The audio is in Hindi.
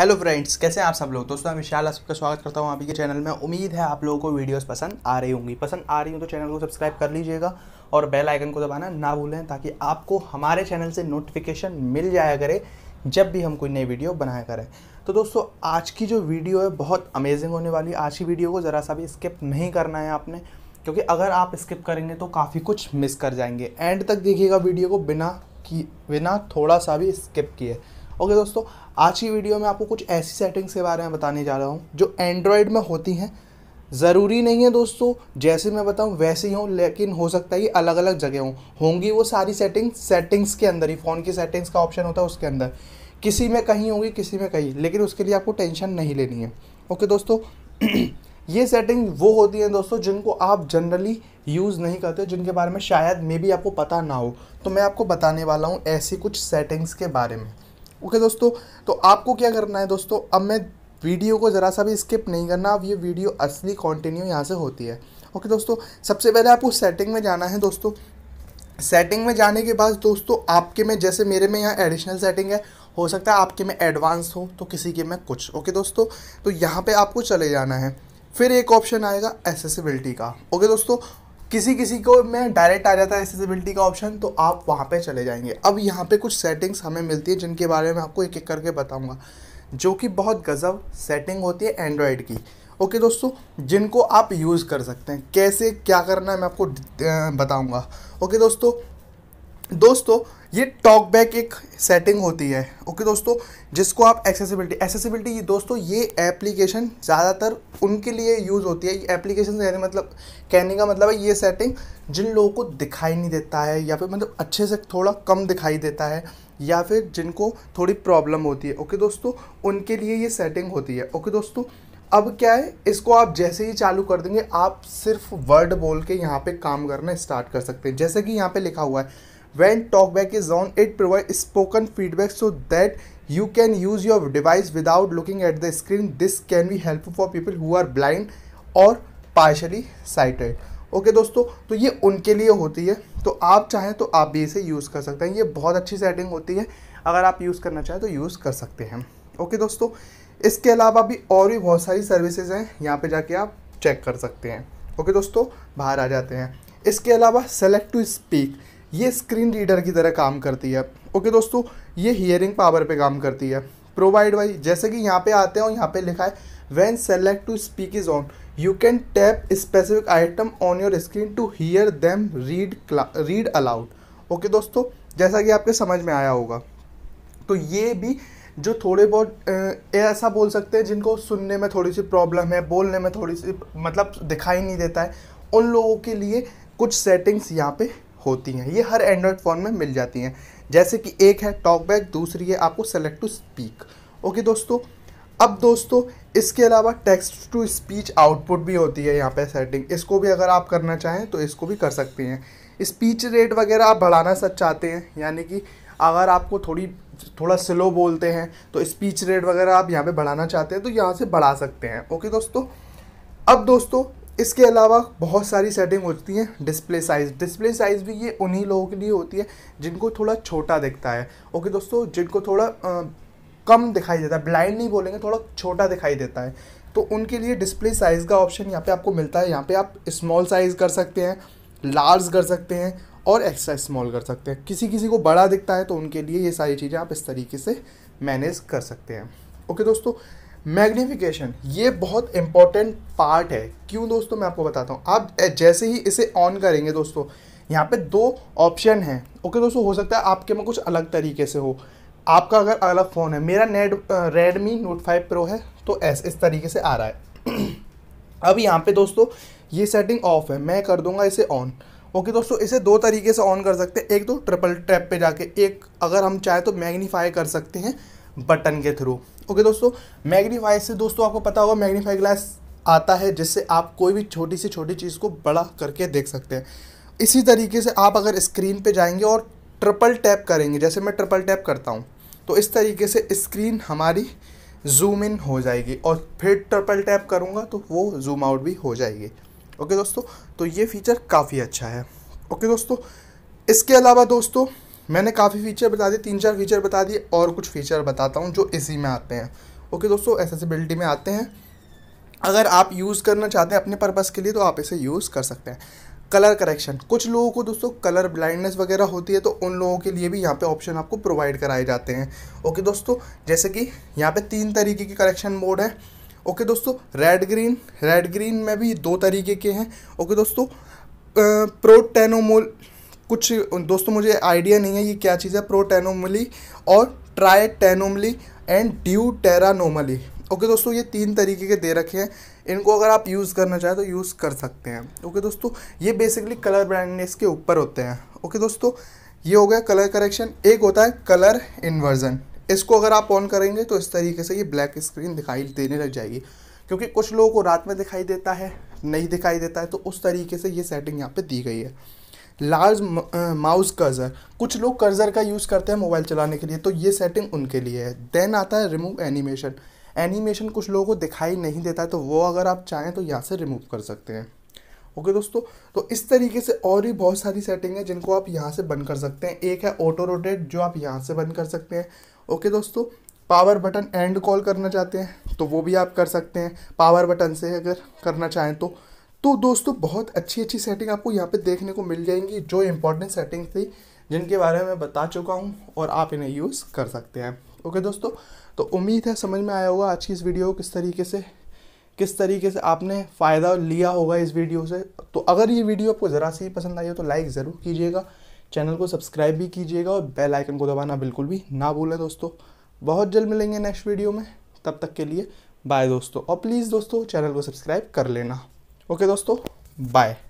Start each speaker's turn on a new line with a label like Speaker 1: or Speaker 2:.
Speaker 1: हेलो फ्रेंड्स कैसे हैं आप सब लोग दोस्तों मैं आप सबका स्वागत करता हूं आप के चैनल में उम्मीद है आप लोगों को वीडियोस पसंद आ रही होंगी पसंद आ रही हूं तो चैनल को सब्सक्राइब कर लीजिएगा और बेल आइकन को दबाना ना भूलें ताकि आपको हमारे चैनल से नोटिफिकेशन मिल जाया करे जब भी हम कोई नई वीडियो बनाया करें तो दोस्तों आज की जो वीडियो है बहुत अमेजिंग होने वाली है आज की वीडियो को ज़रा सा भी स्किप नहीं करना है आपने क्योंकि अगर आप स्किप करेंगे तो काफ़ी कुछ मिस कर जाएंगे एंड तक देखिएगा वीडियो को बिना की बिना थोड़ा सा भी स्किप किए ओके दोस्तों आज की वीडियो में आपको कुछ ऐसी सेटिंग्स के बारे में बताने जा रहा हूँ जो एंड्रॉयड में होती हैं ज़रूरी नहीं है दोस्तों जैसे मैं बताऊँ वैसे ही हो लेकिन हो सकता है ये अलग अलग जगह हों होंगी वो सारी सेटिंग्स सेटिंग्स के अंदर ही फ़ोन की सेटिंग्स का ऑप्शन होता है उसके अंदर किसी में कहीं होगी किसी में कहीं लेकिन उसके लिए आपको टेंशन नहीं लेनी है ओके दोस्तों ये सेटिंग वो होती हैं दोस्तों जिनको आप जनरली यूज़ नहीं करते जिनके बारे में शायद मे भी आपको पता ना हो तो मैं आपको बताने वाला हूँ ऐसी कुछ सेटिंग्स के बारे में ओके दोस्तों तो आपको क्या करना है दोस्तों अब मैं वीडियो को ज़रा सा भी स्किप नहीं करना अब ये वीडियो असली कंटिन्यू यहाँ से होती है ओके दोस्तों सबसे पहले आपको सेटिंग में जाना है दोस्तों सेटिंग में जाने के बाद दोस्तों आपके में जैसे मेरे में यहाँ एडिशनल सेटिंग है हो सकता है आपके में एडवांस हो तो किसी के में कुछ ओके दोस्तों तो यहाँ पे आपको चले जाना है फिर एक ऑप्शन आएगा एसेसिबिलिटी का ओके दोस्तों किसी किसी को मैं डायरेक्ट आ जाता है एक्सेसिबिलिटी का ऑप्शन तो आप वहाँ पे चले जाएंगे अब यहाँ पे कुछ सेटिंग्स हमें मिलती है जिनके बारे में आपको एक एक करके बताऊँगा जो कि बहुत गज़ब सेटिंग होती है एंड्रॉयड की ओके दोस्तों जिनको आप यूज़ कर सकते हैं कैसे क्या करना है मैं आपको बताऊँगा ओके दोस्तों दोस्तों ये टॉकबैक एक सेटिंग होती है ओके दोस्तों जिसको आप एक्सेसिबिलिटी एक्सेसिबिलिटी ये दोस्तों ये एप्लीकेशन ज़्यादातर उनके लिए यूज़ होती है एप्लीकेशन कहने मतलब कहने का मतलब है ये सेटिंग जिन लोगों को दिखाई नहीं देता है या फिर मतलब अच्छे से थोड़ा कम दिखाई देता है या फिर जिनको थोड़ी प्रॉब्लम होती है ओके दोस्तों उनके लिए ये सेटिंग होती है ओके दोस्तों अब क्या है इसको आप जैसे ही चालू कर देंगे आप सिर्फ वर्ड बोल के यहाँ पे काम करना स्टार्ट कर सकते हैं जैसे कि यहाँ पे लिखा हुआ है when talkback is on it provides spoken feedback so that you can use your device without looking at the screen this can be helpful for people who are blind or partially sighted okay okay, दोस्तों तो ये उनके लिए होती है तो आप चाहें तो आप भी इसे यूज़ कर सकते हैं ये बहुत अच्छी सेटिंग होती है अगर आप यूज़ करना चाहें तो यूज़ कर सकते हैं ओके okay, दोस्तों इसके अलावा भी और भी बहुत सारी सर्विसेज हैं यहाँ पे जाके आप चेक कर सकते हैं ओके okay, दोस्तों बाहर आ जाते हैं इसके अलावा सेलेक्ट टू स्पीक ये स्क्रीन रीडर की तरह काम करती है ओके दोस्तों ये हियरिंग पावर पे काम करती है प्रोवाइड बाई जैसे कि यहाँ पे आते हैं और यहाँ पे लिखा है when select to speak is on you can tap specific item on your screen to hear them read read aloud okay दोस्तों जैसा कि आपके समझ में आया होगा तो ये भी जो थोड़े बहुत ऐसा बोल सकते हैं जिनको सुनने में थोड़ी सी प्रॉब्लम है बोलने में थोड़ी सी मतलब दिखाई नहीं देता है उन लोगों के लिए कुछ सेटिंग्स यहाँ पे होती हैं ये हर एंड्रॉयड फ़ोन में मिल जाती हैं जैसे कि एक है टॉक बैक दूसरी है आपको सेलेक्ट टू स्पीक ओके दोस्तों अब दोस्तों इसके अलावा टेक्स्ट टू स्पीच आउटपुट भी होती है यहाँ पे सेटिंग इसको भी अगर आप करना चाहें तो इसको भी कर सकते हैं स्पीच रेट वगैरह आप बढ़ाना सच चाहते हैं यानी कि अगर आपको थोड़ी थोड़ा स्लो बोलते हैं तो स्पीच रेट वगैरह आप यहाँ पे बढ़ाना चाहते हैं तो यहाँ से बढ़ा सकते हैं ओके दोस्तों अब दोस्तों इसके अलावा बहुत सारी सेटिंग होती हैं डिस्प्ले साइज़ डिस्प्ले साइज़ भी ये उन्हीं लोगों के लिए होती है जिनको थोड़ा छोटा दिखता है ओके दोस्तों जिनको थोड़ा आ, कम दिखाई देता है ब्लाइंड नहीं बोलेंगे थोड़ा छोटा दिखाई देता है तो उनके लिए डिस्प्ले साइज़ का ऑप्शन यहाँ पे आपको मिलता है यहाँ पे आप स्मॉल साइज़ कर सकते हैं लार्ज कर सकते हैं और एक्स्ट्रा स्मॉल कर सकते हैं किसी किसी को बड़ा दिखता है तो उनके लिए ये सारी चीज़ें आप इस तरीके से मैनेज कर सकते हैं ओके दोस्तों मैग्निफिकेशन ये बहुत इंपॉर्टेंट पार्ट है क्यों दोस्तों मैं आपको बताता हूँ आप जैसे ही इसे ऑन करेंगे दोस्तों यहाँ पे दो ऑप्शन हैं ओके दोस्तों हो सकता है आपके में कुछ अलग तरीके से हो आपका अगर अलग फ़ोन है मेरा नेट रेडमी नोट फाइव प्रो है तो ऐसे इस तरीके से आ रहा है अब यहाँ पे दोस्तों ये सेटिंग ऑफ है मैं कर दूंगा इसे ऑन ओके दोस्तों इसे दो तरीके से ऑन कर सकते हैं एक तो ट्रिपल टैप पे जाके एक अगर हम चाहे तो मैग्नीफाई कर सकते हैं बटन के थ्रू ओके दोस्तों मैग्नीफाई से दोस्तों आपको पता होगा मैग्नीफाई ग्लास आता है जिससे आप कोई भी छोटी से छोटी चीज़ को बड़ा करके देख सकते हैं इसी तरीके से आप अगर स्क्रीन पे जाएंगे और ट्रिपल टैप करेंगे जैसे मैं ट्रिपल टैप करता हूँ तो इस तरीके से स्क्रीन हमारी जूम इन हो जाएगी और फिर ट्रिपल टैप करूँगा तो वो जूम आउट भी हो जाएगी ओके दोस्तों तो ये फीचर काफ़ी अच्छा है ओके दोस्तों इसके अलावा दोस्तों मैंने काफ़ी फीचर बता दिए तीन चार फीचर बता दिए और कुछ फीचर बताता हूँ जो इसी में आते हैं ओके दोस्तों एसेसिबिलिटी में आते हैं अगर आप यूज़ करना चाहते हैं अपने पर्पज़ के लिए तो आप इसे यूज़ कर सकते हैं कलर करेक्शन कुछ लोगों को दोस्तों कलर ब्लाइंडनेस वगैरह होती है तो उन लोगों के लिए भी यहाँ पे ऑप्शन आपको प्रोवाइड कराए जाते हैं ओके दोस्तों जैसे कि यहाँ पे तीन तरीके के करेक्शन मोड है ओके दोस्तों रेड ग्रीन रेड ग्रीन में भी दो तरीके के हैं ओके दोस्तों प्रोटेनोमोल कुछ दोस्तों मुझे आइडिया नहीं है ये क्या चीज़ है प्रोटेनोमली और tritanomaly and deuteranomaly okay दोस्तों ये तीन तरीके के दे रखे हैं इनको अगर आप यूज़ करना चाहें तो यूज़ कर सकते हैं ओके दोस्तों ये बेसिकली कलर ब्राइंडनेस के ऊपर होते हैं ओके दोस्तों ये हो गया कलर करेक्शन एक होता है कलर इन्वर्जन इसको अगर आप ऑन करेंगे तो इस तरीके से ये ब्लैक स्क्रीन दिखाई देने लग जाएगी क्योंकि कुछ लोगों को रात में दिखाई देता है नहीं दिखाई देता है तो उस तरीके से ये सेटिंग यहाँ पे दी गई है लार्ज माउस कर्जर कुछ लोग कर्जर का यूज़ करते हैं मोबाइल चलाने के लिए तो ये सेटिंग उनके लिए है देन आता है रिमूव एनिमेशन एनिमेशन कुछ लोगों को दिखाई नहीं देता है तो वो अगर आप चाहें तो यहाँ से रिमूव कर सकते हैं ओके okay, दोस्तों तो इस तरीके से और भी बहुत सारी सेटिंग है जिनको आप यहाँ से बंद कर सकते हैं एक है ऑटो रोटेट जो आप यहाँ से बंद कर सकते हैं ओके okay, दोस्तों पावर बटन एंड कॉल करना चाहते हैं तो वो भी आप कर सकते हैं पावर बटन से अगर करना चाहें तो तो दोस्तों बहुत अच्छी अच्छी सेटिंग आपको यहाँ पे देखने को मिल जाएंगी जो इम्पोर्टेंट सेटिंग थी जिनके बारे में मैं बता चुका हूँ और आप इन्हें यूज़ कर सकते हैं ओके दोस्तों तो उम्मीद है समझ में आया होगा आज की इस वीडियो को किस तरीके से किस तरीके से आपने फ़ायदा लिया होगा इस वीडियो से तो अगर ये वीडियो आपको ज़रा सी पसंद आई हो तो लाइक ज़रूर कीजिएगा चैनल को सब्सक्राइब भी कीजिएगा और बेल आइकन को दबाना बिल्कुल भी ना भूलें दोस्तों बहुत जल्द मिलेंगे नेक्स्ट वीडियो में तब तक के लिए बाय दोस्तों और प्लीज़ दोस्तों चैनल को सब्सक्राइब कर लेना ओके दोस्तों बाय